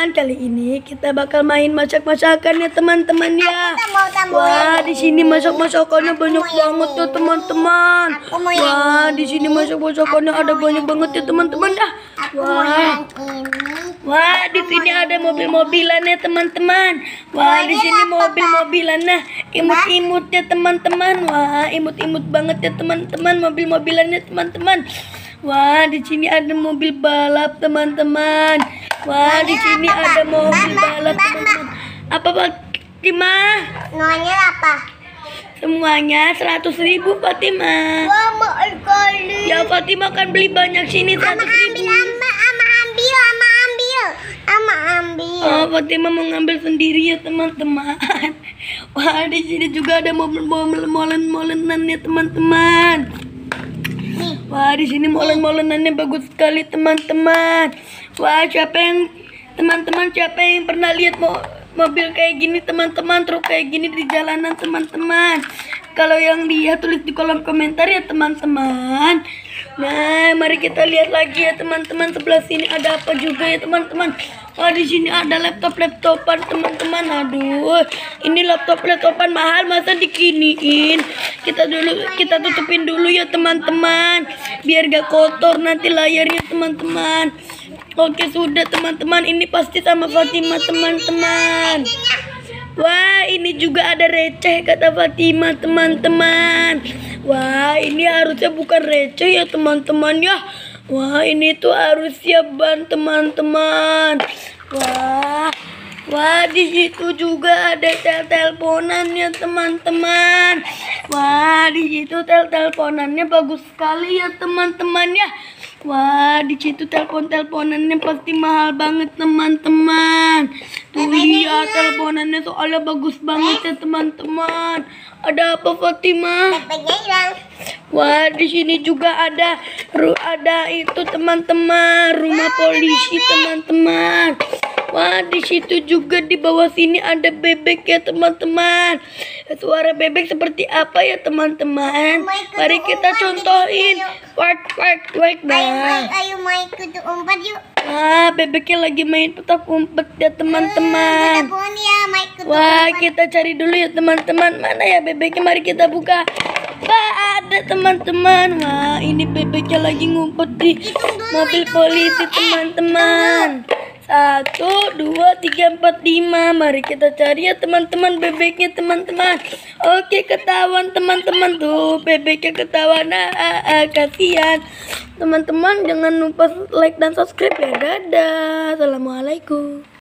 teman-teman, kali ini kita bakal main masak-masakan ya teman-teman ya. Wah, di sini masak-masakannya banyak banget ya teman-teman. Wah, di sini masak-masakannya ada banyak banget ya teman-teman dah. Wah. Wah, di sini ada mobil-mobilan ya teman-teman. Wah, di sini mobil-mobilan nah, imut-imut ya teman-teman. Wah, imut-imut banget ya teman-teman mobil-mobilannya teman-teman. Wah, di sini ada mobil balap teman-teman. Wah, di sini ada mobil balap, teman-teman. Apa, Fatima? Semuanya apa? Semuanya seratus ribu, Fatima. Wah, kali. Ya, Fatima akan beli banyak sini seratus ribu. Ama ambil, ama ambil, ama ambil. Oh, Fatima mau ngambil sendiri ya, teman-teman. Wah, di sini juga ada mobil-mobil molen-molenan ya, teman-teman. Wah, di sini molen-molenannya bagus sekali, teman-teman. Wah, siapa yang teman-teman siapa yang pernah lihat mo mobil kayak gini, teman-teman, truk kayak gini di jalanan, teman-teman. Kalau yang lihat tulis di kolom komentar ya, teman-teman. Nah, mari kita lihat lagi ya, teman-teman. Sebelah sini ada apa juga ya, teman-teman. Wah, di sini ada laptop-laptopan, teman-teman. Aduh, ini laptop-laptopan mahal, masa dikiniin? kita dulu kita tutupin dulu ya teman-teman biar gak kotor nanti layarnya teman-teman oke sudah teman-teman ini pasti sama Fatima teman-teman Wah ini juga ada receh kata Fatima teman-teman Wah ini harusnya bukan receh ya teman-teman ya Wah ini tuh harusnya ban teman-teman Wah Wah di situ juga ada tel teleponannya teman-teman Wah, di situ tel-telponannya bagus sekali ya teman-temannya. Wah, di situ telepon-teleponannya pasti mahal banget teman-teman. Tuh iya, teleponannya soalnya bagus banget ya teman-teman. Ada apa Fatima? Wah, di sini juga ada ada itu teman-teman, rumah polisi teman-teman. Wah, di situ juga di bawah sini ada bebek ya, teman-teman. Suara bebek seperti apa ya, teman-teman? Mari kita contohin. Quack, quack, quack, nah. Ayo, main kutu umpet yuk. Wah, bebeknya lagi main petak umpet ya, teman-teman. Ya, Wah, kita cari dulu ya, teman-teman. Mana ya bebeknya? Mari kita buka. Wah, ada teman-teman. Wah, ini bebeknya lagi ngumpet di mobil polisi, eh, teman-teman. Satu, dua, tiga, empat, lima. Mari kita cari ya teman-teman bebeknya teman-teman. Oke ketahuan teman-teman tuh bebeknya ketahuan. Ah, ah, ah kasihan. Teman-teman jangan lupa like dan subscribe ya. Dadah. Assalamualaikum.